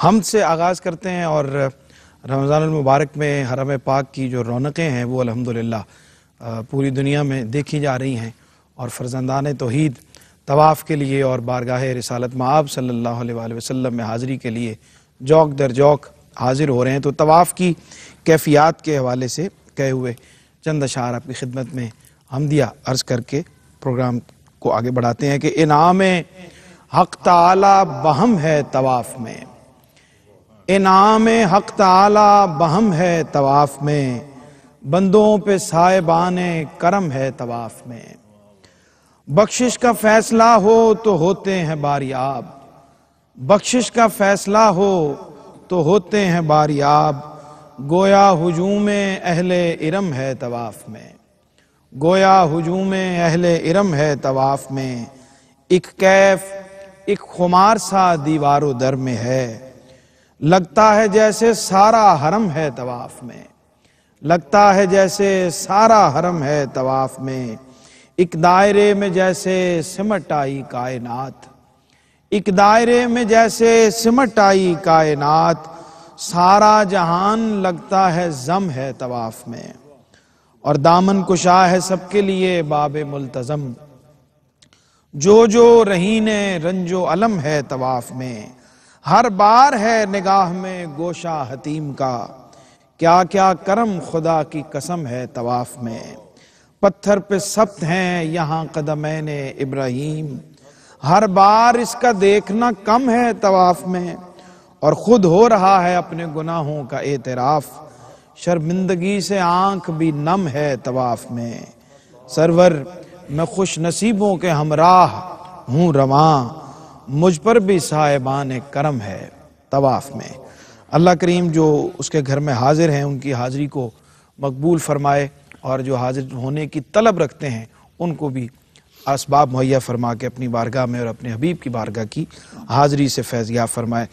हम से आगाज़ करते हैं और रमज़ानमबारक में हरम पाक की जो रौनकें हैं वो अलहमदिल्ला पूरी दुनिया में देखी जा रही हैं और फर्जंदान तोहद तवाफ़ के लिए और बारगाह रसालत माब सल्ला वसम में हाज़िरी के लिए जौक दर जौक हाज़िर हो रहे हैं तो तवाफ़ की कैफियात के हवाले से कहे हुए चंद अशार आपकी खिदमत में हम दिया अर्ज़ करके प्रोग्राम को आगे बढ़ाते हैं कि इनाम हक तला बहम है तवाफ़ में इनाम हक ताला बहम है तवाफ में बंदों पे साहेबान करम है तवाफ में बख्शिश का फैसला हो तो होते हैं बारियाब बख्शिश का फैसला हो तो होते हैं बारियाब गोया हजूम अहल इरम है तवाफ़ में गोया हजूम अहल इरम है तवाफ़ में एक कैफ एक खुमार सा दीवार दर में है लगता है जैसे सारा हरम है तवाफ में लगता है जैसे सारा हरम है तवाफ में एक दायरे में जैसे सिमट आई कायनात एक दायरे में जैसे सिमट आई कायनात सारा जहान लगता है जम है तवाफ में और दामन कुशा है सबके लिए बाब मुलतजम जो जो रहीने रंजो अलम है तवाफ में हर बार है निगाह में गोशा हतीम का क्या क्या करम खुदा की कसम है तवाफ में पत्थर पे सप्त हैं यहाँ कदमैन इब्राहिम हर बार इसका देखना कम है तवाफ में और खुद हो रहा है अपने गुनाहों का एतराफ शर्मिंदगी से आंख भी नम है तवाफ में सरवर मैं खुश नसीबों के हमराह हूँ रवान मुझ पर भी साहिबान करम है तवाफ़ में अल्लाह करीम जो उसके घर में हाजिर हैं उनकी हाज़िरी को मकबूल फरमाए और जो हाजिर होने की तलब रखते हैं उनको भी इसबाब मुहैया फरमा के अपनी बारगाह में और अपने हबीब की बारगाह की हाज़िरी से फैज़ याब फरमाए